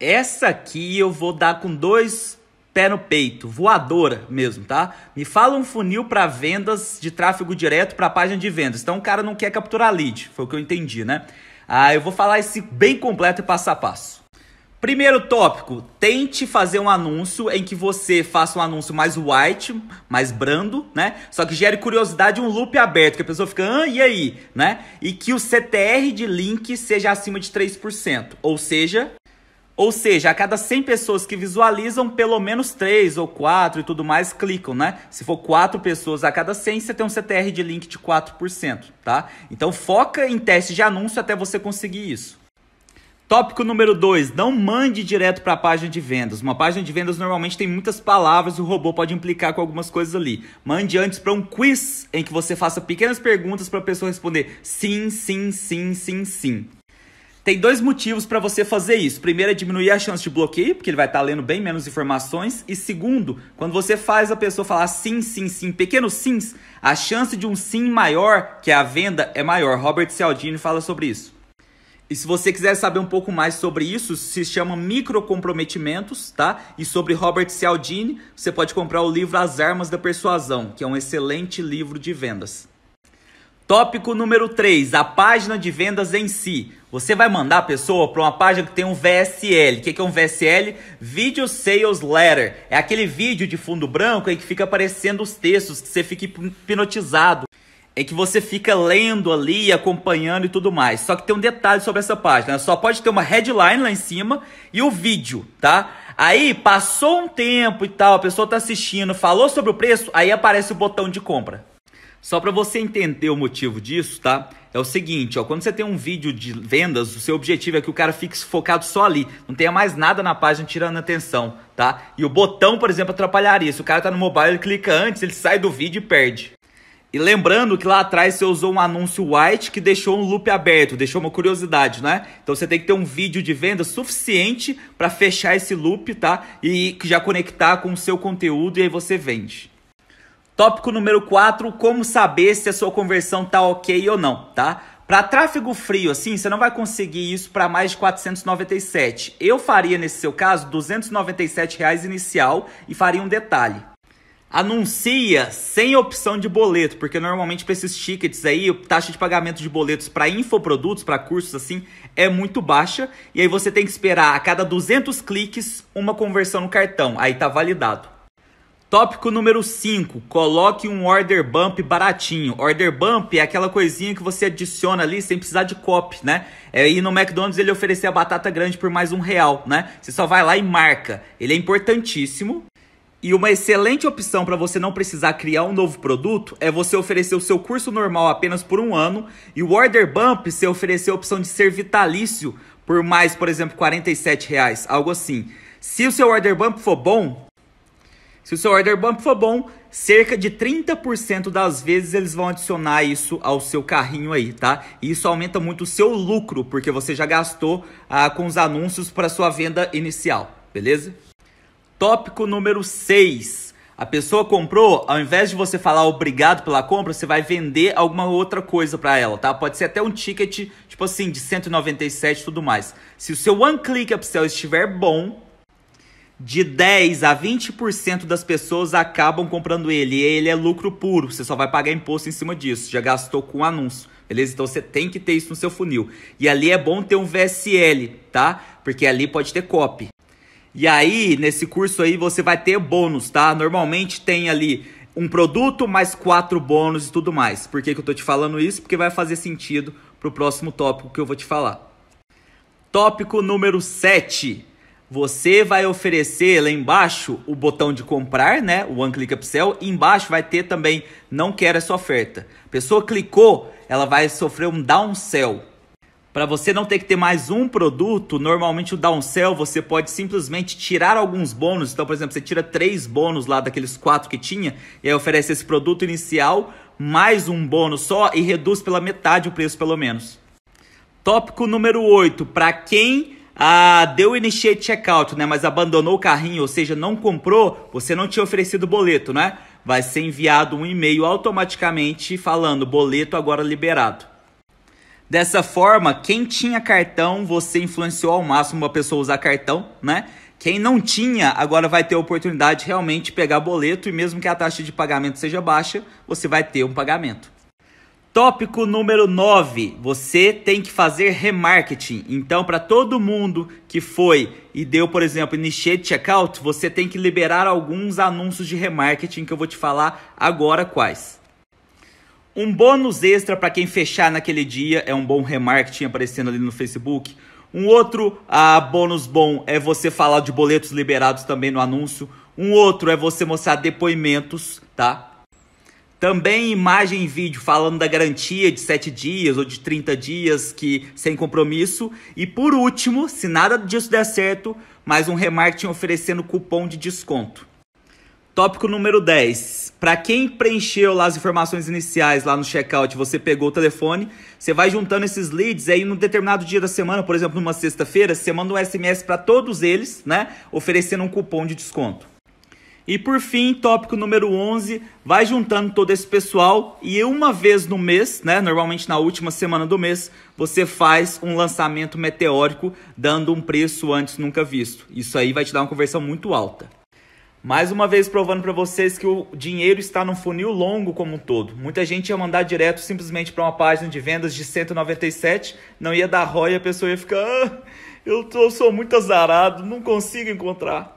Essa aqui eu vou dar com dois pé no peito, voadora mesmo, tá? Me fala um funil para vendas de tráfego direto para página de vendas. Então o cara não quer capturar lead, foi o que eu entendi, né? Ah, eu vou falar esse bem completo e passo a passo. Primeiro tópico, tente fazer um anúncio em que você faça um anúncio mais white, mais brando, né? Só que gere curiosidade um loop aberto, que a pessoa fica, ah, e aí, né? E que o CTR de link seja acima de 3%, ou seja, ou seja, a cada 100 pessoas que visualizam, pelo menos 3 ou 4 e tudo mais clicam, né? Se for 4 pessoas a cada 100, você tem um CTR de link de 4%, tá? Então foca em teste de anúncio até você conseguir isso. Tópico número 2, não mande direto para a página de vendas. Uma página de vendas normalmente tem muitas palavras e o robô pode implicar com algumas coisas ali. Mande antes para um quiz em que você faça pequenas perguntas para a pessoa responder sim, sim, sim, sim, sim. Tem dois motivos para você fazer isso. Primeiro é diminuir a chance de bloqueio, porque ele vai estar tá lendo bem menos informações. E segundo, quando você faz a pessoa falar sim, sim, sim, pequenos sims, a chance de um sim maior, que é a venda, é maior. Robert Cialdini fala sobre isso. E se você quiser saber um pouco mais sobre isso, se chama Microcomprometimentos, tá? E sobre Robert Cialdini, você pode comprar o livro As Armas da Persuasão, que é um excelente livro de vendas. Tópico número 3, a página de vendas em si. Você vai mandar a pessoa para uma página que tem um VSL. O que, é um VSL? Video Sales Letter. É aquele vídeo de fundo branco aí que fica aparecendo os textos, que você fica hipnotizado é que você fica lendo ali, acompanhando e tudo mais. Só que tem um detalhe sobre essa página, né? só pode ter uma headline lá em cima e o vídeo, tá? Aí passou um tempo e tal, a pessoa está assistindo, falou sobre o preço, aí aparece o botão de compra. Só para você entender o motivo disso, tá? É o seguinte, ó, quando você tem um vídeo de vendas, o seu objetivo é que o cara fique focado só ali, não tenha mais nada na página tirando atenção, tá? E o botão, por exemplo, atrapalharia. Se o cara tá no mobile, ele clica antes, ele sai do vídeo e perde. E lembrando que lá atrás você usou um anúncio white que deixou um loop aberto, deixou uma curiosidade, né? Então você tem que ter um vídeo de venda suficiente para fechar esse loop, tá? E já conectar com o seu conteúdo e aí você vende. Tópico número 4, como saber se a sua conversão tá ok ou não, tá? Para tráfego frio, assim, você não vai conseguir isso para mais de 497. Eu faria, nesse seu caso, R$ reais inicial e faria um detalhe. Anuncia sem opção de boleto, porque normalmente para esses tickets aí, a taxa de pagamento de boletos para infoprodutos, para cursos assim, é muito baixa. E aí você tem que esperar a cada 200 cliques uma conversão no cartão. Aí tá validado. Tópico número 5, coloque um order bump baratinho. Order bump é aquela coisinha que você adiciona ali sem precisar de copy, né? É, e no McDonald's ele oferecer a batata grande por mais um real, né? Você só vai lá e marca. Ele é importantíssimo. E uma excelente opção para você não precisar criar um novo produto é você oferecer o seu curso normal apenas por um ano e o order bump você oferecer a opção de ser vitalício por mais, por exemplo, R$ reais, algo assim. Se o seu order bump for bom, se o seu order bump for bom, cerca de 30% das vezes eles vão adicionar isso ao seu carrinho aí, tá? E isso aumenta muito o seu lucro, porque você já gastou ah, com os anúncios para sua venda inicial, beleza? Tópico número 6. A pessoa comprou, ao invés de você falar obrigado pela compra, você vai vender alguma outra coisa para ela, tá? Pode ser até um ticket, tipo assim, de 197 e tudo mais. Se o seu one click upsell estiver bom, de 10 a 20% das pessoas acabam comprando ele. E ele é lucro puro, você só vai pagar imposto em cima disso. Já gastou com anúncio, beleza? Então você tem que ter isso no seu funil. E ali é bom ter um VSL, tá? Porque ali pode ter copy. E aí, nesse curso aí, você vai ter bônus, tá? Normalmente tem ali um produto mais quatro bônus e tudo mais. Por que, que eu tô te falando isso? Porque vai fazer sentido pro próximo tópico que eu vou te falar. Tópico número 7 você vai oferecer lá embaixo o botão de comprar, né? O One Click Upsell. E embaixo vai ter também não quero essa oferta. A pessoa clicou, ela vai sofrer um downsell. Para você não ter que ter mais um produto, normalmente o downsell você pode simplesmente tirar alguns bônus. Então, por exemplo, você tira três bônus lá daqueles quatro que tinha e aí oferece esse produto inicial mais um bônus só e reduz pela metade o preço pelo menos. Tópico número 8, para quem ah, deu initiate checkout, né, mas abandonou o carrinho, ou seja, não comprou, você não tinha oferecido boleto, né? Vai ser enviado um e-mail automaticamente falando boleto agora liberado. Dessa forma, quem tinha cartão, você influenciou ao máximo uma pessoa usar cartão, né? Quem não tinha, agora vai ter a oportunidade de realmente pegar boleto e mesmo que a taxa de pagamento seja baixa, você vai ter um pagamento. Tópico número 9, você tem que fazer remarketing. Então, para todo mundo que foi e deu, por exemplo, initiate checkout, você tem que liberar alguns anúncios de remarketing que eu vou te falar agora quais. Um bônus extra para quem fechar naquele dia é um bom remarketing aparecendo ali no Facebook. Um outro ah, bônus bom é você falar de boletos liberados também no anúncio. Um outro é você mostrar depoimentos, tá? Também imagem e vídeo falando da garantia de 7 dias ou de 30 dias que sem compromisso. E por último, se nada disso der certo, mais um remarketing oferecendo cupom de desconto. Tópico número 10. Para quem preencheu lá as informações iniciais lá no checkout, você pegou o telefone, você vai juntando esses leads aí num determinado dia da semana, por exemplo, numa sexta-feira, você manda um SMS para todos eles, né, oferecendo um cupom de desconto. E por fim, tópico número 11, vai juntando todo esse pessoal e uma vez no mês, né, normalmente na última semana do mês, você faz um lançamento meteórico dando um preço antes nunca visto. Isso aí vai te dar uma conversão muito alta. Mais uma vez provando para vocês que o dinheiro está num funil longo como um todo. Muita gente ia mandar direto simplesmente para uma página de vendas de 197, não ia dar ROI, a pessoa ia ficar, ah, eu tô, sou muito azarado, não consigo encontrar.